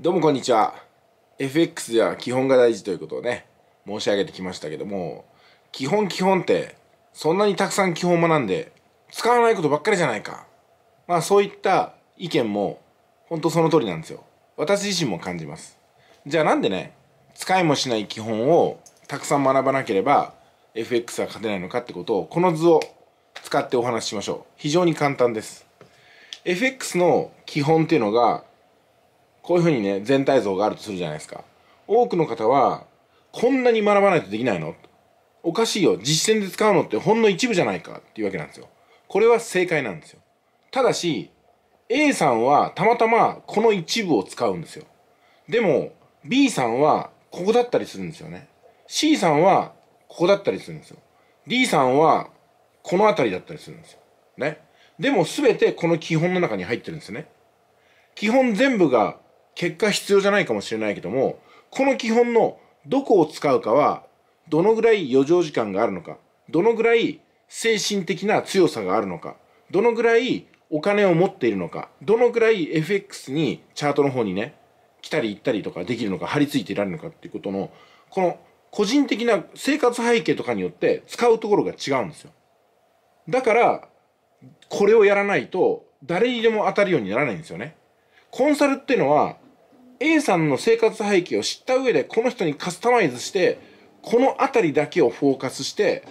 どうもこんにちは FX では基本が大事ということをね申し上げてきましたけども基本基本ってそんなにたくさん基本学んで使わないことばっかりじゃないかまあそういった意見も本当その通りなんですよ私自身も感じますじゃあなんでね使いもしない基本をたくさん学ばなければ FX は勝てないのかってことをこの図を使ってお話ししましょう非常に簡単です FX の基本っていうのがこういうふうにね、全体像があるとするじゃないですか。多くの方は、こんなに学ばないとできないのおかしいよ。実践で使うのってほんの一部じゃないかっていうわけなんですよ。これは正解なんですよ。ただし、A さんはたまたまこの一部を使うんですよ。でも、B さんはここだったりするんですよね。C さんはここだったりするんですよ。D さんはこの辺りだったりするんですよ。ね。でも全てこの基本の中に入ってるんですね。基本全部が結果必要じゃないかもしれないけども、この基本のどこを使うかは、どのぐらい余剰時間があるのか、どのぐらい精神的な強さがあるのか、どのぐらいお金を持っているのか、どのぐらい FX にチャートの方にね、来たり行ったりとかできるのか、張り付いていられるのかっていうことの、この個人的な生活背景とかによって使うところが違うんですよ。だから、これをやらないと誰にでも当たるようにならないんですよね。コンサルっていうのは A さんの生活背景を知った上でこの人にカスタマイズしてこの辺りだけをフォーカスして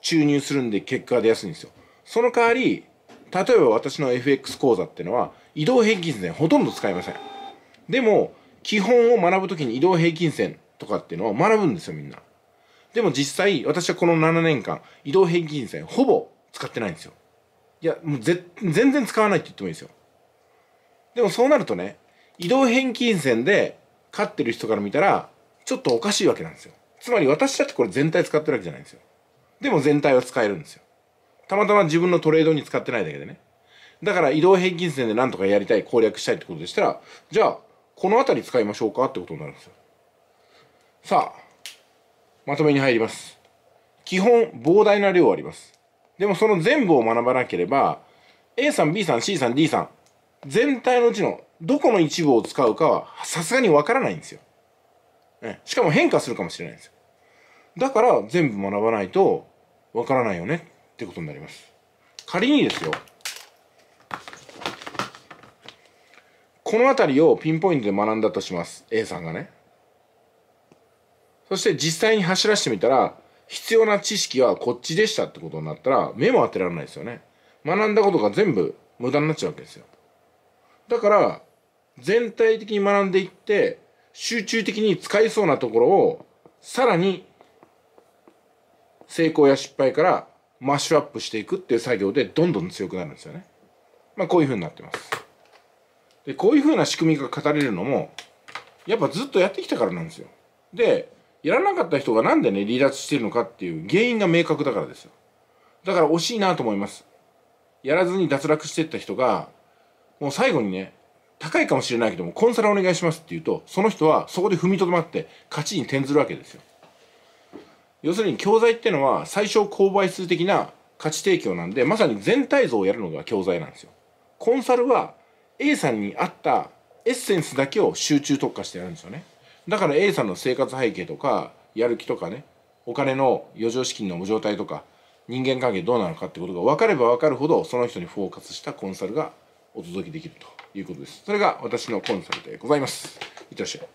注入するんで結果が出やすいんですよその代わり例えば私の FX 講座っていうのは移動平均線ほとんど使いませんでも基本を学ぶ時に移動平均線とかっていうのを学ぶんですよみんなでも実際私はこの7年間移動平均線ほぼ使ってないんですよいやもう全然使わないって言ってもいいですよでもそうなるとね移動平均線で勝ってる人から見たらちょっとおかしいわけなんですよつまり私だってこれ全体使ってるわけじゃないんですよでも全体は使えるんですよたまたま自分のトレードに使ってないだけでねだから移動平均線で何とかやりたい攻略したいってことでしたらじゃあこの辺り使いましょうかってことになるんですよさあまとめに入ります基本膨大な量ありますでもその全部を学ばなければ A さん B さん C さん D さん全体のうちのどこの一部を使うかはさすがにわからないんですよ、ね。しかも変化するかもしれないんですよ。だから全部学ばないとわからないよねってことになります。仮にですよ、この辺りをピンポイントで学んだとします。A さんがね。そして実際に走らせてみたら、必要な知識はこっちでしたってことになったら、目も当てられないですよね。学んだことが全部無駄になっちゃうわけですよ。だから、全体的に学んでいって、集中的に使えそうなところを、さらに、成功や失敗からマッシュアップしていくっていう作業でどんどん強くなるんですよね。まあこういう風になってます。で、こういう風な仕組みが語れるのも、やっぱずっとやってきたからなんですよ。で、やらなかった人がなんでね、離脱してるのかっていう原因が明確だからですよ。だから惜しいなと思います。やらずに脱落してった人が、もう最後にね、高いかもしれないけども、コンサルお願いしますって言うと、その人はそこで踏みとどまって、勝ちに転ずるわけですよ。要するに教材ってのは、最小購買数的な価値提供なんで、まさに全体像をやるのが教材なんですよ。コンサルは、A さんに合ったエッセンスだけを集中特化してやるんですよね。だから A さんの生活背景とか、やる気とかね、お金の余剰資金の状態とか、人間関係どうなのかってことが分かれば分かるほど、その人にフォーカスしたコンサルがお届けできるということです。それが私のコンサルでございます。いってらっしゃい。